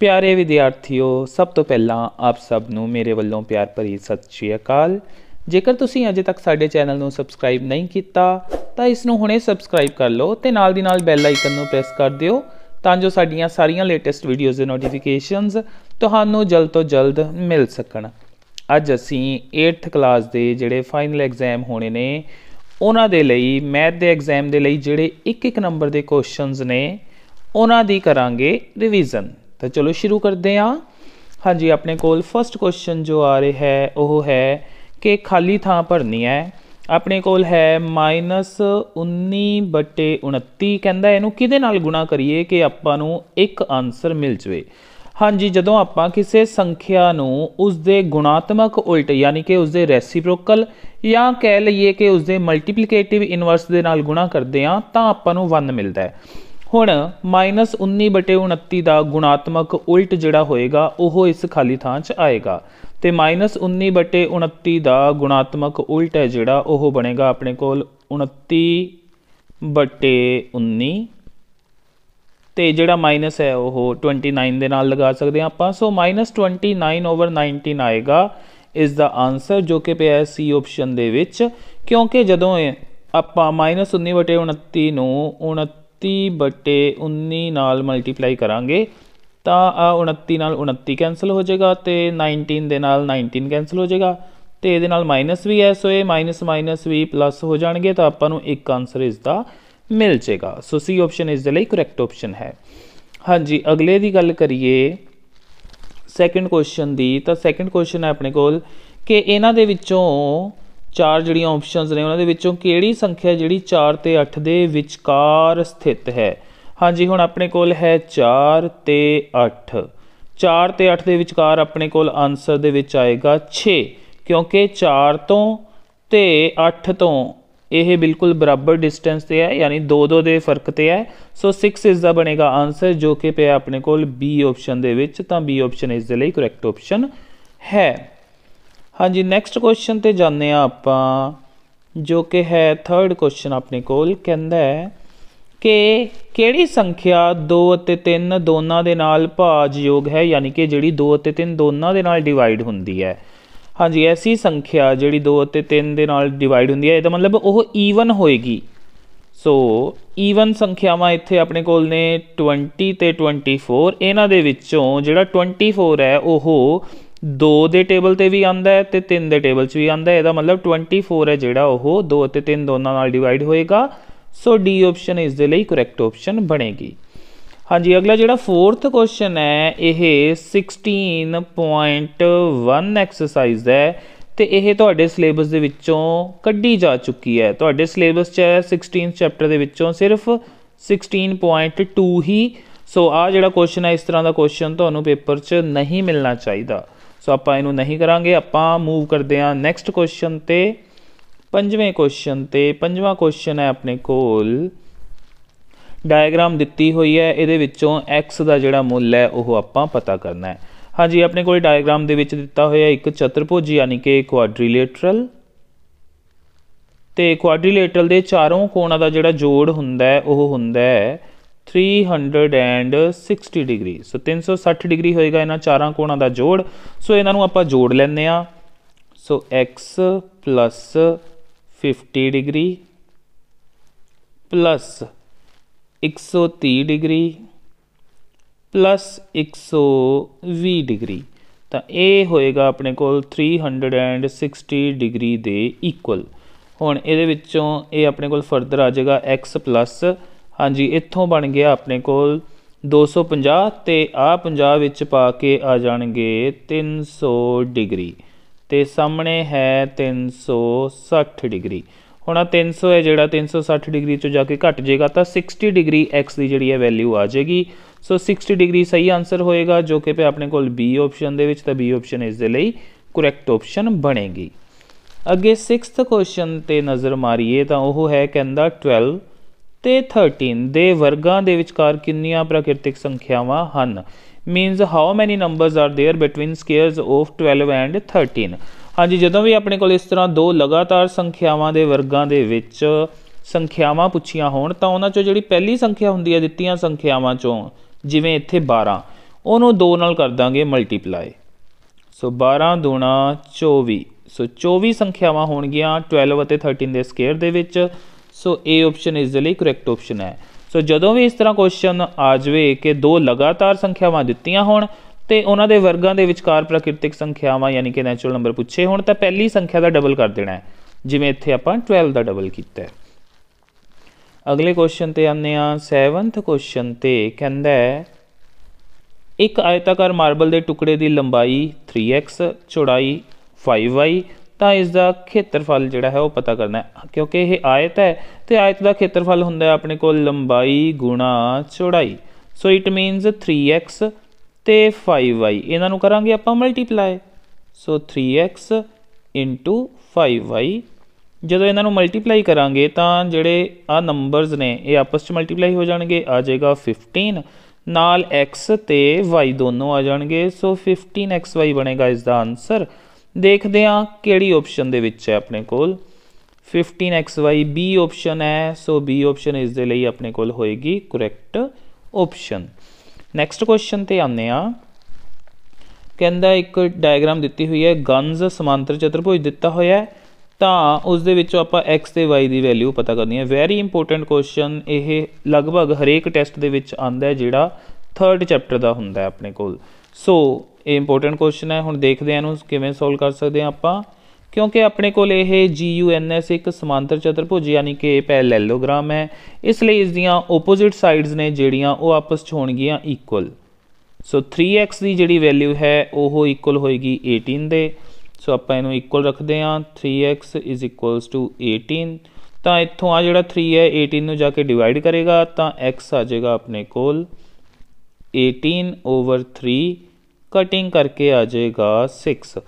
ਪਿਆਰੇ ਵਿਦਿਆਰਥੀਓ ਸਭ ਤੋਂ ਪਹਿਲਾਂ ਆਪ ਸਭ ਨੂੰ ਮੇਰੇ ਵੱਲੋਂ ਪਿਆਰ ਭਰੀ ਸਤਿ ਸ਼੍ਰੀ ਅਕਾਲ ਜੇਕਰ ਤੁਸੀਂ ਅਜੇ ਤੱਕ ਸਾਡੇ ਚੈਨਲ ਨੂੰ ਸਬਸਕ੍ਰਾਈਬ ਨਹੀਂ ਕੀਤਾ ਤਾਂ ਇਸ ਨੂੰ ਹੁਣੇ ਸਬਸਕ੍ਰਾਈਬ ਕਰ ਲਓ ਤੇ ਨਾਲ ਦੀ ਨਾਲ ਬੈਲ ਆਈਕਨ ਨੂੰ ਪ੍ਰੈਸ ਕਰ ਦਿਓ ਤਾਂ ਜੋ ਸਾਡੀਆਂ ਸਾਰੀਆਂ ਲੇਟੈਸਟ ਵੀਡੀਓਜ਼ ਦੇ ਨੋਟੀਫਿਕੇਸ਼ਨਸ ਤੁਹਾਨੂੰ ਜਲਦ ਤੋਂ ਜਲਦ ਮਿਲ ਸਕਣ ਅੱਜ ਅਸੀਂ 8th ਕਲਾਸ ਦੇ ਜਿਹੜੇ ਫਾਈਨਲ ਐਗਜ਼ਾਮ ਹੋਣੇ ਨੇ ਉਹਨਾਂ ਦੇ ਲਈ ਮੈਥ ਦੇ ਐਗਜ਼ਾਮ ਦੇ ਲਈ ਜਿਹੜੇ ਇੱਕ ਇੱਕ ਨੰਬਰ ਦੇ ਕੁਐਸਚਨਸ ਨੇ ਉਹਨਾਂ ਦੀ ਕਰਾਂਗੇ ਰਿਵੀਜ਼ਨ ਤਾਂ ਚਲੋ ਸ਼ੁਰੂ ਕਰਦੇ ਹਾਂ ਹਾਂਜੀ ਆਪਣੇ ਕੋਲ ਫਰਸਟ ਕੁਐਸਚਨ ਜੋ ਆ ਰਿਹਾ ਹੈ ਉਹ ਹੈ ਕਿ ਖਾਲੀ ਥਾਂ ਭਰਨੀ ਹੈ ਆਪਣੇ ਕੋਲ ਹੈ -19/29 ਕਹਿੰਦਾ ਇਹਨੂੰ ਕਿਹਦੇ ਨਾਲ ਗੁਣਾ ਕਰੀਏ ਕਿ ਆਪਾਂ ਨੂੰ ਇੱਕ ਆਨਸਰ ਮਿਲ ਜਵੇ ਹਾਂਜੀ ਜਦੋਂ ਆਪਾਂ ਕਿਸੇ ਸੰਖਿਆ ਨੂੰ ਉਸ ਦੇ ਗੁਣਾਤਮਕ ਉਲਟ ਯਾਨੀ ਕਿ ਉਸ ਦੇ ਰੈਸੀਪ੍ਰੋਕਲ ਜਾਂ ਕਹਿ ਲਈਏ ਕਿ ਉਸ ਦੇ ਮਲਟੀਪਲੀਕੇਟਿਵ ਇਨਵਰਸ ਦੇ ਨਾਲ ਗੁਣਾ ਕਰਦੇ ਹਾਂ ਤਾਂ ਆਪਾਂ ਨੂੰ 1 ਮਿਲਦਾ ਹੈ ਹੁਣ -19 ਬਟੇ 29 ਦਾ ਗੁਣਾਤਮਕ ਉਲਟ ਜਿਹੜਾ ਹੋਏਗਾ ਉਹ ਇਸ ਖਾਲੀ ਥਾਂ 'ਚ ਆਏਗਾ ਤੇ -19 ਬਟੇ 29 ਦਾ ਗੁਣਾਤਮਕ ਉਲਟ ਹੈ ਜਿਹੜਾ ਉਹ ਬਣੇਗਾ ਆਪਣੇ ਕੋਲ 29 ਬਟੇ 19 ਤੇ ਜਿਹੜਾ ਮਾਈਨਸ ਹੈ ਉਹ 29 ਦੇ ਨਾਲ ਲਗਾ ਸਕਦੇ ਆਪਾਂ ਸੋ -29 ਓਵਰ 19 ਆਏਗਾ ਇਸ ਦਾ ਆਨਸਰ ਜੋ ਕਿ ਪਿਆ ਹੈ ਸੀ ਆਪਸ਼ਨ ਦੇ ਵਿੱਚ ਕਿਉਂਕਿ ਜਦੋਂ ਆਪਾਂ -19 ਬਟੇ 29 ਨੂੰ 29 29 ਬਟੇ 19 ਨਾਲ ਮਲਟੀਪਲਾਈ ਕਰਾਂਗੇ ਤਾਂ ਆ 29 ਨਾਲ 29 ਕੈਨਸਲ ਹੋ ਜਾਏਗਾ ਤੇ 19 ਦੇ ਨਾਲ 19 ਕੈਨਸਲ ਹੋ ਜਾਏਗਾ ਤੇ ਇਹਦੇ ਨਾਲ ਮਾਈਨਸ ਵੀ ਹੈ ਸੋ ਇਹ ਮਾਈਨਸ ਮਾਈਨਸ ਵੀ ਪਲੱਸ ਹੋ ਜਾਣਗੇ ਤਾਂ ਆਪਾਂ ਨੂੰ ਇੱਕ ਆਨਸਰ ਇਸ ਦਾ ਮਿਲ ਜਾਏਗਾ ਸੋ ਸੀ ਆਪਸ਼ਨ ਇਸ ਦੇ ਲਈ ਕਰੈਕਟ ਆਪਸ਼ਨ ਹੈ ਹਾਂਜੀ ਅਗਲੇ ਦੀ ਗੱਲ ਕਰੀਏ ਸੈਕੰਡ ਕੁਐਸਚਨ ਦੀ ਤਾਂ ਸੈਕੰਡ ਕੁਐਸਚਨ ਹੈ ਆਪਣੇ ਕੋਲ ਕਿ ਇਹਨਾਂ ਦੇ ਵਿੱਚੋਂ ਚਾਰ ਜਿਹੜੀਆਂ ਆਪਸ਼ਨਸ ਨੇ ਉਹਨਾਂ ਦੇ ਵਿੱਚੋਂ ਕਿਹੜੀ ਸੰਖਿਆ ਜਿਹੜੀ 4 ਤੇ 8 ਦੇ ਵਿਚਕਾਰ ਸਥਿਤ ਹੈ ਹਾਂਜੀ ਹੁਣ ਆਪਣੇ ਕੋਲ ਹੈ 4 ਤੇ 8 4 ਤੇ 8 ਦੇ ਵਿਚਕਾਰ ਆਪਣੇ ਕੋਲ ਆਨਸਰ ਦੇ ਵਿੱਚ ਆਏਗਾ 6 ਕਿਉਂਕਿ 4 ਤੋਂ ਤੇ 8 ਤੋਂ ਇਹ ਬਿਲਕੁਲ ਬਰਾਬਰ ਡਿਸਟੈਂਸ ਤੇ ਹੈ ਯਾਨੀ 2-2 ਦੇ ਫਰਕ ਤੇ ਹੈ ਸੋ 6 ਇਸ ਦਾ ਬਣੇਗਾ ਆਨਸਰ ਜੋ ਕਿ ਪਿਆ ਆਪਣੇ ਕੋਲ B ਆਪਸ਼ਨ ਦੇ ਵਿੱਚ ਤਾਂ B ਆਪਸ਼ਨ ਇਸ ਦੇ ਲਈ ਕਰੈਕਟ ਆਪਸ਼ਨ ਹੈ ਹਾਂਜੀ ਨੈਕਸਟ ਕੁਐਸਚਨ ਤੇ ਜਾਂਦੇ ਆ ਆਪਾਂ ਜੋ ਕਿ ਹੈ ਥਰਡ ਕੁਐਸਚਨ ਆਪਣੇ ਕੋਲ ਕਹਿੰਦਾ ਹੈ ਕਿ ਕਿਹੜੀ ਸੰਖਿਆ 2 ਅਤੇ 3 ਦੋਨਾਂ ਦੇ ਨਾਲ ਭਾਜਯੋਗ ਹੈ ਯਾਨੀ ਕਿ ਜਿਹੜੀ 2 ਅਤੇ 3 ਦੋਨਾਂ ਦੇ ਨਾਲ ਡਿਵਾਈਡ ਹੁੰਦੀ ਹੈ ਹਾਂਜੀ ਐਸੀ ਸੰਖਿਆ ਜਿਹੜੀ 2 ਅਤੇ 3 ਦੇ ਨਾਲ ਡਿਵਾਈਡ ਹੁੰਦੀ ਹੈ ਇਹਦਾ ਮਤਲਬ ਉਹ ਈਵਨ ਹੋਏਗੀ ਸੋ ਈਵਨ ਸੰਖਿਆਵਾਂ ਇੱਥੇ ਆਪਣੇ ਕੋਲ ਨੇ 20 ਤੇ 24 ਇਹਨਾਂ ਦੇ ਵਿੱਚੋਂ ਜਿਹੜਾ 24 ਹੈ ਉਹ 2 ਦੇ ਟੇਬਲ ਤੇ ਵੀ ਆਂਦਾ ਹੈ ਤੇ 3 ਦੇ ਟੇਬਲ 'ਚ ਵੀ ਆਂਦਾ ਹੈ ਇਹਦਾ ਮਤਲਬ 24 ਹੈ ਜਿਹੜਾ ਉਹ 2 ਅਤੇ 3 ਦੋਨਾਂ ਨਾਲ ਡਿਵਾਈਡ ਹੋਏਗਾ ਸੋ ਡੀ ਆਪਸ਼ਨ ਇਸ ਦੇ ਲਈ ਕਰੈਕਟ ਆਪਸ਼ਨ ਬਣੇਗੀ ਹਾਂਜੀ ਅਗਲਾ ਜਿਹੜਾ ਫੋਰਥ ਕੁਐਸਚਨ ਹੈ ਇਹ 16.1 ਐਕਸਰਸਾਈਜ਼ ਹੈ ਤੇ ਇਹ ਤੁਹਾਡੇ ਸਿਲੇਬਸ ਦੇ ਵਿੱਚੋਂ ਕੱਢੀ ਜਾ ਚੁੱਕੀ ਹੈ ਤੁਹਾਡੇ ਸਿਲੇਬਸ 'ਚ 16th ਚੈਪਟਰ ਦੇ ਵਿੱਚੋਂ ਸਿਰਫ 16.2 ਹੀ ਸੋ ਆ ਜਿਹੜਾ ਕੁਐਸਚਨ ਹੈ ਇਸ ਤਰ੍ਹਾਂ ਦਾ ਕੁਐਸਚਨ ਤੁਹਾਨੂੰ ਪੇਪਰ 'ਚ ਨਹੀਂ ਮਿਲਣਾ ਚਾਹੀਦਾ ਸੋ ਆਪਾਂ ਇਹਨੂੰ ਨਹੀਂ ਕਰਾਂਗੇ ਆਪਾਂ ਮੂਵ ਕਰਦੇ ਹਾਂ ਨੈਕਸਟ ਕੁਐਸਚਨ ਤੇ ਪੰਜਵੇਂ ਕੁਐਸਚਨ ਤੇ ਪੰਜਵਾਂ ਕੁਐਸਚਨ ਹੈ ਆਪਣੇ ਕੋਲ ਡਾਇਗਰਾਮ ਦਿੱਤੀ ਹੋਈ ਹੈ ਇਹਦੇ ਵਿੱਚੋਂ x ਦਾ ਜਿਹੜਾ ਮੁੱਲ ਹੈ ਉਹ ਆਪਾਂ ਪਤਾ ਕਰਨਾ ਹੈ ਹਾਂਜੀ ਆਪਣੇ ਕੋਲ ਡਾਇਗਰਾਮ ਦੇ ਵਿੱਚ ਦਿੱਤਾ ਹੋਇਆ ਇੱਕ ਚਤੁਰਭੁਜ ਯਾਨੀ ਕਿ ਕੁਆਡਰੀਲੇਟਰਲ ਤੇ ਕੁਆਡਰੀਲੇਟਰਲ ਦੇ ਚਾਰੋਂ ਕੋਣਾਂ ਦਾ ਜਿਹੜਾ ਜੋੜ ਹੁੰਦਾ ਹੈ ਉਹ ਹੁੰਦਾ ਹੈ 360 ਡਿਗਰੀ ਸੋ 360 ਡਿਗਰੀ ਹੋਏਗਾ ਇਹਨਾਂ ਚਾਰਾਂ ਕੋਣਾਂ ਦਾ ਜੋੜ ਸੋ ਇਹਨਾਂ ਨੂੰ ਆਪਾਂ ਜੋੜ ਲੈਂਦੇ ਆ so x 50 degree 130 degree 120 degree ਤਾਂ ਇਹ ਹੋਏਗਾ ਆਪਣੇ ਕੋਲ 360 ਡਿਗਰੀ ਦੇ ਇਕੁਅਲ ਹੁਣ ਇਹਦੇ ਵਿੱਚੋਂ ਇਹ ਆਪਣੇ ਕੋਲ ਫਰਦਰ ਆ ਜਾਏਗਾ x ਹਾਂਜੀ ਇੱਥੋਂ ਬਣ ਗਿਆ ਆਪਣੇ ਕੋਲ 250 ਤੇ ਆ ਪੰਜਾਬ ਵਿੱਚ ਪਾ ਕੇ ਆ ਜਾਣਗੇ 300 ਡਿਗਰੀ ਤੇ ਸਾਹਮਣੇ ਹੈ 360 ਡਿਗਰੀ ਹੁਣ ਆ 300 ਹੈ ਜਿਹੜਾ 360 ਡਿਗਰੀ ਚੋਂ ਜਾ ਕੇ ਘਟ ਜਾਏਗਾ ਤਾਂ 60 ਡਿਗਰੀ x ਦੀ ਜਿਹੜੀ ਹੈ ਵੈਲਿਊ ਆ ਜਾਏਗੀ ਸੋ 60 ਡਿਗਰੀ ਸਹੀ ਆਨਸਰ ਹੋਏਗਾ ਜੋ ਕਿ ਪੇ ਆਪਣੇ ਕੋਲ B ਆਪਸ਼ਨ ਦੇ ਵਿੱਚ ਤਾਂ B ਆਪਸ਼ਨ ਇਸ ਦੇ ਲਈ ਕਰੈਕਟ ਆਪਸ਼ਨ ਬਣੇਗੀ ਅੱਗੇ 6th ਕੁਐਸਚਨ ਤੇ ਨਜ਼ਰ ਮਾਰੀਏ ਤਾਂ ਉਹ ਹੈ ਕਹਿੰਦਾ 12 ਤੇ 13 ਦੇ ਵਰਗਾਂ ਦੇ ਵਿਚਕਾਰ ਕਿੰਨੀਆਂ ਪ੍ਰਕਿਰਤਿਕ ਸੰਖਿਆਵਾਂ ਹਨ means how many numbers are there between squares of 12 and 13 ਹਾਂਜੀ ਜਦੋਂ ਵੀ ਆਪਣੇ ਕੋਲ ਇਸ ਤਰ੍ਹਾਂ ਦੋ ਲਗਾਤਾਰ ਸੰਖਿਆਵਾਂ ਦੇ ਵਰਗਾਂ ਦੇ ਵਿੱਚ ਸੰਖਿਆਵਾਂ ਪੁੱਛੀਆਂ ਹੋਣ ਤਾਂ ਉਹਨਾਂ ਚੋਂ ਜਿਹੜੀ ਪਹਿਲੀ ਸੰਖਿਆ ਹੁੰਦੀ ਹੈ ਦਿੱਤੀਆਂ ਸੰਖਿਆਵਾਂ ਚੋਂ ਜਿਵੇਂ ਇੱਥੇ 12 ਉਹਨੂੰ 2 ਨਾਲ ਕਰ ਦਾਂਗੇ ਮਲਟੀਪਲਾਈ ਸੋ 12 2 24 ਸੋ 24 ਸੰਖਿਆਵਾਂ ਹੋਣਗੀਆਂ 12 ਅਤੇ 13 ਦੇ ਸਕੇਅਰ ਦੇ ਵਿੱਚ ਸੋ A ਆਪਸ਼ਨ ਇਸ ਦੇ ਲਈ ਕਰੈਕਟ ਆਪਸ਼ਨ ਹੈ ਸੋ ਜਦੋਂ ਵੀ ਇਸ ਤਰ੍ਹਾਂ ਕੁਐਸਚਨ ਆ ਜਾਵੇ ਕਿ ਦੋ ਲਗਾਤਾਰ ਸੰਖਿਆਵਾਂ ਦਿੱਤੀਆਂ ਹੋਣ ਤੇ ਉਹਨਾਂ ਦੇ ਵਰਗਾਂ ਦੇ ਵਿਚਕਾਰ ਪ੍ਰਕਿਰਤਿਕ ਸੰਖਿਆਵਾਂ ਯਾਨੀ ਕਿ ਨੈਚੁਰਲ ਨੰਬਰ ਪੁੱਛੇ ਹੋਣ ਤਾਂ ਪਹਿਲੀ ਸੰਖਿਆ ਦਾ ਡਬਲ ਕਰ ਦੇਣਾ ਹੈ ਜਿਵੇਂ ਇੱਥੇ ਆਪਾਂ 12 ਦਾ ਡਬਲ ਕੀਤਾ ਹੈ ਅਗਲੇ ਕੁਐਸਚਨ ਤੇ ਆਨੇ ਆ 7th ਕੁਐਸਚਨ ਤੇ ਕਹਿੰਦਾ ਹੈ ਇੱਕ ਆਇਤਾਕਾਰ ਮਾਰਬਲ ਦੇ ਟੁਕੜੇ ਦੀ ਲੰਬਾਈ 3x ਚੌੜਾਈ 5y ਤਾਂ ਇਸ ਦਾ ਖੇਤਰਫਲ ਜਿਹੜਾ ਹੈ ਉਹ ਪਤਾ ਕਰਨਾ ਹੈ ਕਿਉਂਕਿ ਇਹ ਆਇਤ ਹੈ ਤੇ ਆਇਤ ਦਾ ਖੇਤਰਫਲ ਹੁੰਦਾ ਹੈ ਆਪਣੇ ਕੋਲ ਲੰਬਾਈ ਗੁਣਾ ਚੌੜਾਈ ਸੋ ਇਟ ਮੀਨਸ 3x ਤੇ 5y ਇਹਨਾਂ ਨੂੰ ਕਰਾਂਗੇ ਆਪਾਂ ਮਲਟੀਪਲਾਈ ਸੋ 3x 5y ਜਦੋਂ ਇਹਨਾਂ ਨੂੰ ਮਲਟੀਪਲਾਈ ਕਰਾਂਗੇ ਤਾਂ ਜਿਹੜੇ ਆ ਨੰਬਰਸ ਨੇ ਇਹ ਆਪਸ ਵਿੱਚ ਮਲਟੀਪਲਾਈ ਹੋ ਜਾਣਗੇ ਆ ਜਾਏਗਾ 15 ਨਾਲ x ਤੇ y ਦੋਨੋਂ ਆ ਜਾਣਗੇ ਸੋ 15xy ਬਣੇਗਾ ਇਸ ਦਾ ਆਨਸਰ ਦੇਖਦੇ ਹਾਂ ਕਿਹੜੀ ਆਪਸ਼ਨ ਦੇ ਵਿੱਚ ਹੈ ਆਪਣੇ ਕੋਲ 15xy b ਆਪਸ਼ਨ ਹੈ ਸੋ b ਆਪਸ਼ਨ ਇਸ ਦੇ ਲਈ ਆਪਣੇ ਕੋਲ ਹੋਏਗੀ ਕਰੈਕਟ ਆਪਸ਼ਨ ਨੈਕਸਟ ਕੁਐਸਚਨ ਤੇ ਆਉਂਦੇ ਆ ਕਹਿੰਦਾ ਇੱਕ ਡਾਇਗਰਾਮ ਦਿੱਤੀ ਹੋਈ ਹੈ ਗਨਸ ਸਮਾਂਤਰ ਚਤੁਰਭੁਜ ਦਿੱਤਾ ਹੋਇਆ ਹੈ ਤਾਂ ਉਸ ਦੇ ਵਿੱਚੋਂ ਆਪਾਂ x ਤੇ y ਦੀ ਵੈਲਿਊ ਪਤਾ ਕਰਨੀ ਹੈ ਵੈਰੀ ਇੰਪੋਰਟੈਂਟ ਕੁਐਸਚਨ ਇਹ ਲਗਭਗ ਹਰੇਕ ਟੈਸਟ ਦੇ ਵਿੱਚ ਆਂਦਾ ਹੈ ਜਿਹੜਾ 3rd ਚੈਪਟਰ ਦਾ ਹੁੰਦਾ ਹੈ ਆਪਣੇ ਕੋਲ ਸੋ ਇਹ ਇੰਪੋਰਟੈਂਟ ਕੁਐਸਚਨ ਹੈ ਹੁਣ ਦੇਖਦੇ ਹਾਂ ਇਹਨੂੰ ਕਿਵੇਂ ਸੋਲਵ ਕਰ ਸਕਦੇ ਆ ਆਪਾਂ ਕਿਉਂਕਿ ਆਪਣੇ ਕੋਲ ਇਹ GUNS ਇੱਕ ਸਮਾਂਤਰ ਚਤੁਰਭੁਜ ਯਾਨੀ ਕਿ ਪੈਰਲੈਲੋਗ੍ਰਾਮ ਹੈ ਇਸ ਲਈ ਇਸ ਦੀਆਂ ਆਪੋਜ਼ਿਟ ਸਾਈਡਸ ਨੇ ਜਿਹੜੀਆਂ ਉਹ ਆਪਸ 'ਚ ਹੋਣਗੀਆਂ ਇਕੁਅਲ ਸੋ 3x ਦੀ ਜਿਹੜੀ ਵੈਲਿਊ ਹੈ ਉਹ ਇਕੁਅਲ ਹੋਏਗੀ 18 ਦੇ ਸੋ ਆਪਾਂ ਇਹਨੂੰ ਇਕੁਅਲ ਰੱਖਦੇ ਹਾਂ 3x 18 ਤਾਂ ਇੱਥੋਂ ਆ ਜਿਹੜਾ 3 ਹੈ 18 ਨੂੰ ਜਾ ਕੇ ਡਿਵਾਈਡ ਕਰੇਗਾ ਤਾਂ x ਆ ਜਾਏਗਾ ਆਪਣੇ ਕੋਲ 18 ਓਵਰ 3 ਕਟਿੰਗ ਕਰਕੇ ਆ ਜਾਏਗਾ 6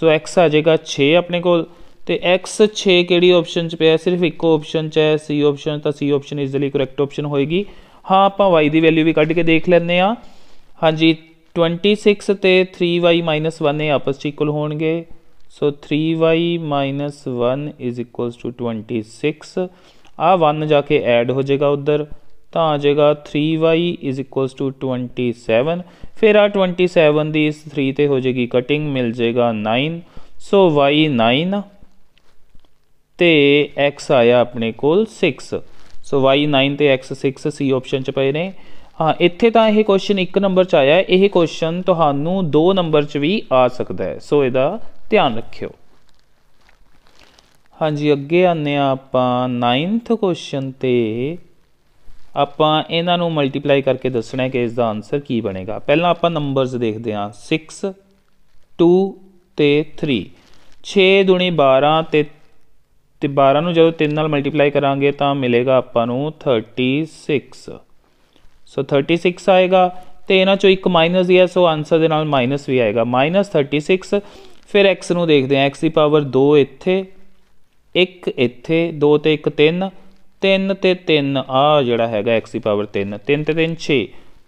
ਸੋ x ਆ ਜਾਏਗਾ 6 ਆਪਣੇ ਕੋਲ ਤੇ x 6 ਕਿਹੜੀ ਆਪਸ਼ਨ ਚ ਪਿਆ ਸਿਰਫ ਇੱਕੋ ਆਪਸ਼ਨ ਚ ਹੈ ਸੀ ਆਪਸ਼ਨ ਤਾਂ ਸੀ ਆਪਸ਼ਨ ਇਸ ਲਈ ਕਰੈਕਟ ਆਪਸ਼ਨ ਹੋਏਗੀ ਹਾਂ ਆਪਾਂ y ਦੀ ਵੈਲਿਊ ਵੀ ਕੱਢ ਕੇ ਦੇਖ ਲੈਂਦੇ ਆ ਹਾਂਜੀ 26 ਤੇ 3y 1 ਇਹ ਆਪਸ ਚ ਇਕੁਅਲ ਹੋਣਗੇ ਸੋ 3y 1 26 ਆ 1 ਜਾ ਕੇ ਐਡ ਹੋ ਜਾਏਗਾ ਉਧਰ ਤਾਂ ਆ ਜਾਏਗਾ 3y 27 ਫਿਰ ਆ 27 ਦੀ ਇਸ 3 ਤੇ ਹੋ ਜਾਏਗੀ ਕਟਿੰਗ ਮਿਲ ਜਾਏਗਾ 9 ਸੋ y 9 ਤੇ x ਆਇਆ ਆਪਣੇ ਕੋਲ 6 ਸੋ y 9 ਤੇ x 6 ਸੀ ਆਪਸ਼ਨ ਚ ਪਏ ਨੇ ਹਾਂ ਇੱਥੇ ਤਾਂ ਇਹ ਕੁਐਸਚਨ ਇੱਕ ਨੰਬਰ ਚ ਆਇਆ ਇਹ ਕੁਐਸਚਨ ਤੁਹਾਨੂੰ ਦੋ ਨੰਬਰ ਚ ਵੀ ਆ ਸਕਦਾ ਹੈ ਸੋ ਇਹਦਾ ਧਿਆਨ ਰੱਖਿਓ ਹਾਂਜੀ ਅੱਗੇ ਆਨੇ ਆ ਆਪਾਂ 9th ਕੁਐਸਚਨ ਤੇ ਆਪਾਂ ਇਹਨਾਂ ਨੂੰ ਮਲਟੀਪਲਾਈ ਕਰਕੇ ਦੱਸਣਾ ਕਿ ਇਸ ਦਾ ਆਨਸਰ ਕੀ ਬਣੇਗਾ ਪਹਿਲਾਂ ਆਪਾਂ ਨੰਬਰਸ ਦੇਖਦੇ ਹਾਂ 6 2 ਤੇ 3 6 12 ਤੇ ਤੇ 12 ਨੂੰ ਜਦੋਂ 3 ਨਾਲ ਮਲਟੀਪਲਾਈ ਕਰਾਂਗੇ ਤਾਂ ਮਿਲੇਗਾ ਆਪਾਂ ਨੂੰ 36 ਸੋ 36 ਆਏਗਾ ਤੇ ਇਹਨਾਂ ਚੋਂ ਇੱਕ ਮਾਈਨਸ ਹੀ ਹੈ ਸੋ ਆਨਸਰ ਦੇ ਨਾਲ ਮਾਈਨਸ ਵੀ ਆਏਗਾ -36 ਫਿਰ x ਨੂੰ ਦੇਖਦੇ ਹਾਂ x ਦੀ ਪਾਵਰ 2 ਇੱਥੇ 1 ਇੱਥੇ 2 ਤੇ 1 3 3 ਤੇ 3 ਆ ਜਿਹੜਾ ਹੈਗਾ x ਦੀ ਪਾਵਰ 3 3 ਤੇ 3 6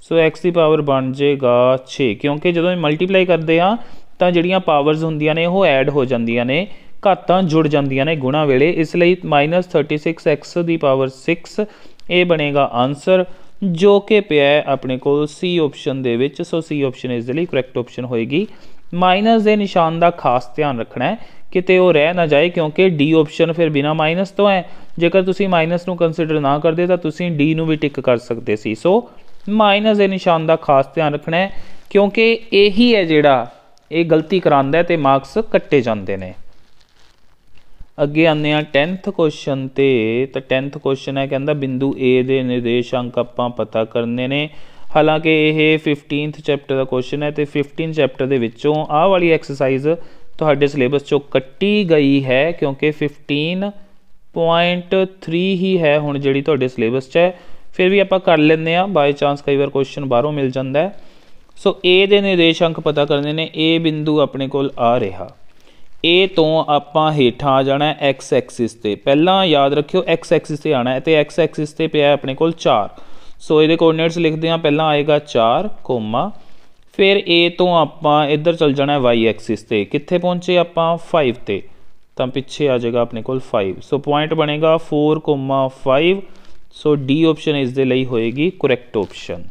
ਸੋ x ਦੀ ਪਾਵਰ ਬਣ ਜਾਏਗਾ 6 ਕਿਉਂਕਿ ਜਦੋਂ ਇਹ ਮਲਟੀਪਲਾਈ ਕਰਦੇ ਆ ਤਾਂ ਜਿਹੜੀਆਂ ਪਾਵਰਸ ਹੁੰਦੀਆਂ ਨੇ ਉਹ ਐਡ ਹੋ ਜਾਂਦੀਆਂ ਨੇ ਘਾਤਾਂ ਜੁੜ ਜਾਂਦੀਆਂ ਨੇ ਗੁਣਾ ਵੇਲੇ ਇਸ ਲਈ -36x ਦੀ ਪਾਵਰ 6 ਇਹ ਬਣੇਗਾ ਆਨਸਰ ਜੋ ਕਿ ਪਿਆ ਆਪਣੇ ਕੋਲ ਸੀ ਆਪਸ਼ਨ ਦੇ ਵਿੱਚ ਸੋ ਸੀ ਆਪਸ਼ਨ ਇਸ ਦੇ ਲਈ ਕਰੈਕਟ ਆਪਸ਼ਨ ਹੋਏਗੀ ਮਾਈਨਸ ਦੇ ਨਿਸ਼ਾਨ ਦਾ ਖਾਸ ਧਿਆਨ ਰੱਖਣਾ ਹੈ ਕਿਤੇ ਉਹ ਰਹਿ ਨਾ ਜਾਏ ਕਿਉਂਕਿ ਡੀ ਆਪਸ਼ਨ ਫਿਰ ਬਿਨਾ ਮਾਈਨਸ ਤੋਂ ਹੈ ਜੇਕਰ ਤੁਸੀਂ ਮਾਈਨਸ ਨੂੰ ਕੰਸੀਡਰ ਨਾ ਕਰਦੇ ਤਾਂ ਤੁਸੀਂ ਡੀ ਨੂੰ ਵੀ ਟਿਕ ਕਰ ਸਕਦੇ ਸੀ ਸੋ ਮਾਈਨਸ ਦੇ ਨਿਸ਼ਾਨ ਦਾ ਖਾਸ ਧਿਆਨ ਰੱਖਣਾ ਹੈ ਕਿਉਂਕਿ ਇਹੀ ਹੈ ਜਿਹੜਾ ਇਹ ਗਲਤੀ ਕਰਾਂਦਾ ਤੇ ਮਾਰਕਸ ਕੱਟੇ ਜਾਂਦੇ ਨੇ ਅੱਗੇ ਆਨੇ ਆ 10th ਕੁਐਸਚਨ ਤੇ ਤਾਂ 10th ਕੁਐਸਚਨ ਹੈ ਕਹਿੰਦਾ ਬਿੰਦੂ A ਦੇ ਨਿਰਦੇਸ਼ਾਂਕ ਆਪਾਂ ਪਤਾ ਕਰਨੇ ਨੇ ਹਾਲਾਂਕਿ ਇਹ 15th ਚੈਪਟਰ ਦਾ ਕੁਐਸਚਨ ਹੈ ਤੇ 15th ਚੈਪਟਰ ਦੇ ਵਿੱਚੋਂ ਆਹ ਵਾਲੀ ਐਕਸਰਸਾਈਜ਼ ਤੁਹਾਡੇ ਸਿਲੇਬਸ ਚੋਂ ਕੱਟੀ ਗਈ ਹੈ ਕਿਉਂਕਿ 15.3 ਹੀ ਹੈ ਹੁਣ ਜਿਹੜੀ ਤੁਹਾਡੇ ਸਿਲੇਬਸ 'ਚ ਹੈ ਫਿਰ ਵੀ ਆਪਾਂ ਕਰ ਲੈਂਦੇ ਆ ਬਾਈ ਚਾਂਸ ਕਈ ਵਾਰ ਕੁਐਸਚਨ ਬਾਹਰੋਂ ਮਿਲ ਜਾਂਦਾ ਹੈ ਸੋ A ਦੇ ਨਿਰਦੇਸ਼ਾਂਕ ਪਤਾ ਕਰਨੇ ਨੇ A ਬਿੰਦੂ ਆਪਣੇ ਕੋਲ ਆ ਰਿਹਾ A ਤੋਂ ਆਪਾਂ ਹੇਠਾਂ ਆ ਜਾਣਾ x ਐਕਸਿਸ ਤੇ ਪਹਿਲਾਂ ਯਾਦ ਰੱਖਿਓ x ਐਕਸਿਸ ਤੇ ਆਣਾ ਹੈ ਤੇ x ਐਕਸਿਸ ਤੇ ਪਿਆ ਆਪਣੇ ਕੋਲ 4 ਸੋ ਇਹਦੇ ਕੋਆਰਡੀਨੇਟਸ ਲਿਖਦੇ ਆ ਪਹਿਲਾਂ ਆਏਗਾ 4, ਫਿਰ A ਤੋਂ ਆਪਾਂ ਇੱਧਰ ਚਲ ਜਾਣਾ ਹੈ y ਐਕਸਿਸ ਤੇ ਕਿੱਥੇ ਪਹੁੰਚੇ ਆਪਾਂ 5 ਤੇ ਤਾਂ ਪਿੱਛੇ ਆ ਜਾਏਗਾ ਆਪਣੇ ਕੋਲ 5 ਸੋ ਪੁਆਇੰਟ ਬਣੇਗਾ 4,5 ਸੋ D ਆਪਸ਼ਨ ਇਸ ਦੇ ਲਈ ਹੋਏਗੀ ਕਰੈਕਟ ਆਪਸ਼ਨ